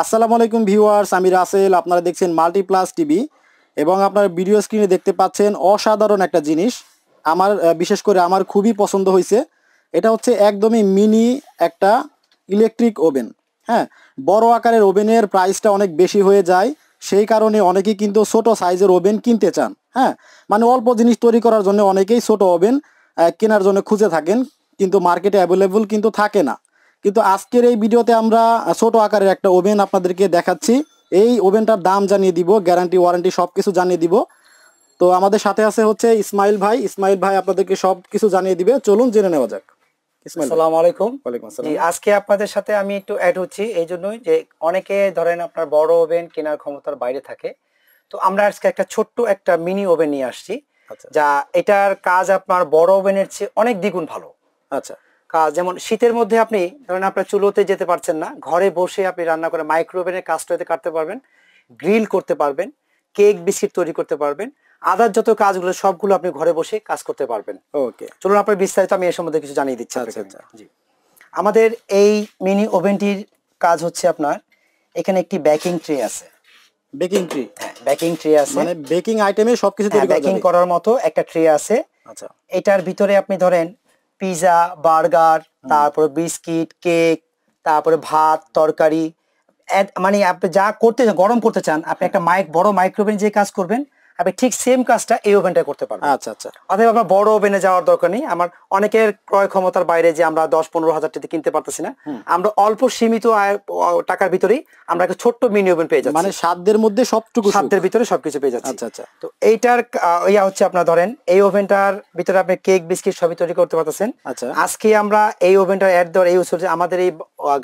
আসসালামু আলাইকুম ভিউয়ার্স আমি রাসেল আপনারা দেখছেন মাল্টিপ্লাস টিভি এবং আপনারা ভিডিও স্ক্রিনে দেখতে পাচ্ছেন অসাধারণ একটা জিনিস আমার বিশেষ করে আমার খুবই পছন্দ হয়েছে এটা হচ্ছে একদমই মিনি একটা ইলেকট্রিক ওভেন হ্যাঁ বড় আকারের ওভেনের প্রাইসটা অনেক বেশি হয়ে যায় সেই কারণে অনেকেই কিন্তু ছোট সাইজের ওভেন কিনতে চান হ্যাঁ মানে অল্প জিনিস তৈরি করার জন্য অনেকেই ছোট ওভেন কেনার জন্য খুঁজে থাকেন কিন্তু মার্কেটে অ্যাভেলেবল কিন্তু থাকে না কিন্তু আজকের এই ভিডিওতে আমরা ছোট আকারের একটা ওভেন আপনাদেরকে দেখাচ্ছি এই ওভেনটার দাম জানিয়ে দিব গ্যারান্টি ওয়ারেন্টি সব কিছু জানিয়ে দিব তো আমাদের সাথে আছে হচ্ছে ইসমাইল ভাই ইসমাইল ভাই আপনাদেরকে সব কিছু জানিয়ে দিবে চলুন জেনে নেওয়া যাক আজকে আপনাদের সাথে আমি একটু অ্যাড হচ্ছি এই জন্যই যে অনেকে ধরেন আপনার বড় ওভেন কেনার ক্ষমতার বাইরে থাকে তো আমরা আজকে একটা ছোট্ট একটা মিনি ওভেন নিয়ে আসছি আচ্ছা। যা এটার কাজ আপনার বড় ওভেনের চেয়ে অনেক দ্বিগুণ ভালো আচ্ছা কাজ যেমন শীতের মধ্যে আপনি ধরেন আপনার চুলোতে যেতে পারছেন না ঘরে বসে আপনি রান্না করে মাইক্রোওভেনের কাজটাতে কাটতে পারবেন গ্রিল করতে পারবেন কেক বিস্কিট তৈরি করতে পারবেন আদার যত কাজগুলো সবগুলো আপনি ঘরে বসে কাজ করতে পারবেন ওকে চলুন আপনার বিস্তারিত আমি এর সম্বন্ধে কিছু জানিয়ে দিচ্ছি আচ্ছা, আচ্ছা। জি আমাদের এই মিনি ওভেনটির কাজ হচ্ছে আপনার এখানে একটি বেকিং ট্রে আছে বেকিং ট্রে বেকিং ট্রে আছে মানে বেকিং আইটেমে সবকিছু তৈরি হ্যাঁ, করা বেকিং করার মতো একটা ট্রে আছে আচ্ছা এটার ভিতরে আপনি ধরেন পিজা বার্গার তারপরে বিস্কিট কেক তারপরে ভাত তরকারি মানে আপনি যা করতে চান গরম করতে চান আপনি একটা মাইক বড় মাইক্রোওভেন যে কাজ করবেন আপনি ঠিক সেম কাজটা এই ওভেনটা করতে পারবেন আচ্ছা আচ্ছা অথবা আপনার বড় ওভেনে যাওয়ার দরকার নেই আমার অনেকের ক্রয় ক্ষমতার বাইরে যে আমরা দশ পনেরো হাজার টাকা কিনতে পারতেছি না আমরা অল্প সীমিত টাকার ভিতরেই আমরা একটা ছোট্ট মিনি ওভেন পেয়ে যাচ্ছি মানে সাধ্যের মধ্যে সবটুকু সাধ্যের ভিতরে সবকিছু পেয়ে যাচ্ছি আচ্ছা আচ্ছা তো এইটার ইয়া হচ্ছে আপনার ধরেন এই ওভেনটার ভিতরে আপনি কেক বিস্কিট সবই তৈরি করতে পারতেছেন আচ্ছা আজকে আমরা এই ওভেনটার অ্যাড দেওয়ার এই উৎসব আমাদের এই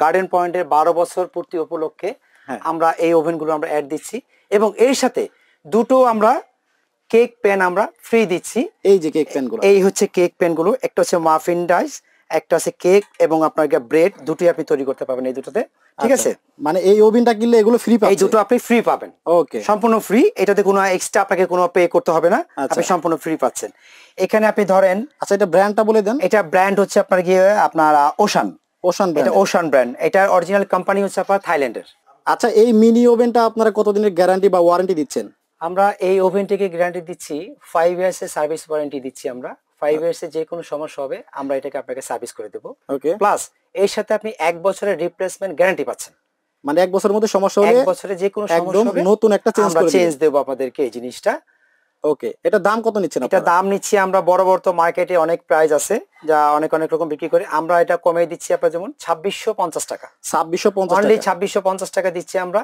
গার্ডেন পয়েন্টের বারো বছর পূর্তি উপলক্ষে হ্যাঁ। আমরা এই ওভেনগুলো আমরা অ্যাড দিচ্ছি এবং এর সাথে দুটো আমরা কেক প্যান আমরা ফ্রি দিচ্ছি এই যে কেক গুলো এই হচ্ছে কেক গুলো একটা হচ্ছে মাফিন ডাইস একটা আছে কেক এবং আপনার ব্রেড দুটি আপনি তৈরি করতে পারবেন এই দুটোতে ঠিক আচ্ছা। আছে মানে এই ওভেনটা কিনলে এগুলো ফ্রি পাবেন এই দুটো আপনি ফ্রি পাবেন ওকে সম্পূর্ণ ফ্রি এটাতে কোনো এক্সট্রা আপনাকে কোনো পে করতে হবে না আচ্ছা। আপনি সম্পূর্ণ ফ্রি পাচ্ছেন এখানে আপনি ধরেন আচ্ছা এটা ব্র্যান্ডটা বলে দেন এটা ব্র্যান্ড হচ্ছে আপনার গিয়ে আপনার ওশান ওশান এটা ওশান ব্র্যান্ড এটা অরিজিনাল কোম্পানি হচ্ছে আপনার থাইল্যান্ডের আচ্ছা এই মিনি ওভেনটা আপনারা কতদিনের গ্যারান্টি বা ওয়ারেন্টি দিচ্ছেন আমরা এই ওভেনটিকে গ্যারান্টি দিচ্ছি ফাইভ ইয়ার্স এর সার্ভিস ওয়ারেন্টি দিচ্ছি আমরা ফাইভ ইয়ার্স এর যে কোনো সমস্যা হবে আমরা এটাকে আপনাকে সার্ভিস করে দেবো প্লাস এর সাথে আপনি এক বছরের রিপ্লেসমেন্ট গ্যারান্টি পাচ্ছেন মানে এক বছরের মধ্যে সমস্যা হলে এক বছরে যে কোনো একদম নতুন একটা চেঞ্জ করে চেঞ্জ দেব আপনাদেরকে এই জিনিসটা ওকে এটা দাম কত নিচ্ছেন এটা দাম নিচ্ছি আমরা বড় বড় তো মার্কেটে অনেক প্রাইস আছে যা অনেক অনেক রকম বিক্রি করে আমরা এটা কমিয়ে দিচ্ছি আপনারা যেমন ছাব্বিশশো পঞ্চাশ টাকা ছাব্বিশশো পঞ্চাশ ছাব্বিশশো পঞ্চাশ টাকা দিচ্ছি আমরা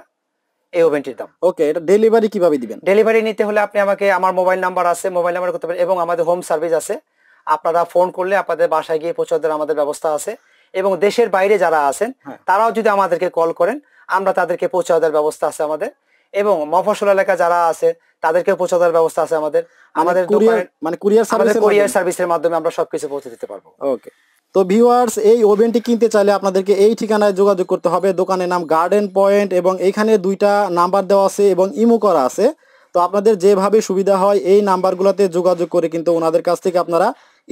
এই ওভেনটির দাম ওকে এটা ডেলিভারি কিভাবে দিবেন ডেলিভারি নিতে হলে আপনি আমাকে আমার মোবাইল নাম্বার আছে মোবাইল নাম্বার করতে পারেন এবং আমাদের হোম সার্ভিস আছে আপনারা ফোন করলে আপনাদের বাসায় গিয়ে পৌঁছে দেওয়ার আমাদের ব্যবস্থা আছে এবং দেশের বাইরে যারা আছেন হ্যাঁ। তারাও যদি আমাদেরকে কল করেন আমরা তাদেরকে পৌঁছে দেওয়ার ব্যবস্থা আছে আমাদের এবং মফসল এলাকা যারা আছে তাদেরকে পৌঁছে দেওয়ার ব্যবস্থা আছে আমাদের মানে আমাদের মানে কুরিয়ার সার্ভিসের মাধ্যমে আমরা সবকিছু পৌঁছে দিতে পারবো ওকে তো ভিউয়ার্স এই ওভেনটি কিনতে চাইলে আপনাদেরকে এই ঠিকানায় যোগাযোগ করতে হবে দোকানের নাম গার্ডেন পয়েন্ট এবং এইখানে দুইটা নাম্বার দেওয়া আছে এবং ইমো করা আছে তো আপনাদের যেভাবে সুবিধা হয় এই নাম্বারগুলোতে যোগাযোগ করে কিন্তু ওনাদের কাছ থেকে আপনারা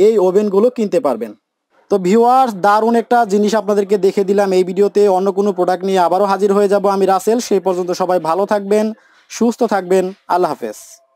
এই ওভেনগুলো কিনতে পারবেন তো ভিউয়ার্স দারুণ একটা জিনিস আপনাদেরকে দেখে দিলাম এই ভিডিওতে অন্য কোনো প্রোডাক্ট নিয়ে আবারও হাজির হয়ে যাব আমি রাসেল সেই পর্যন্ত সবাই ভালো থাকবেন সুস্থ থাকবেন আল্লাহ হাফেজ